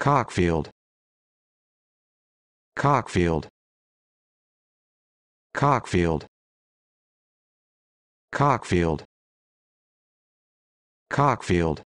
Cockfield Cockfield Cockfield Cockfield Cockfield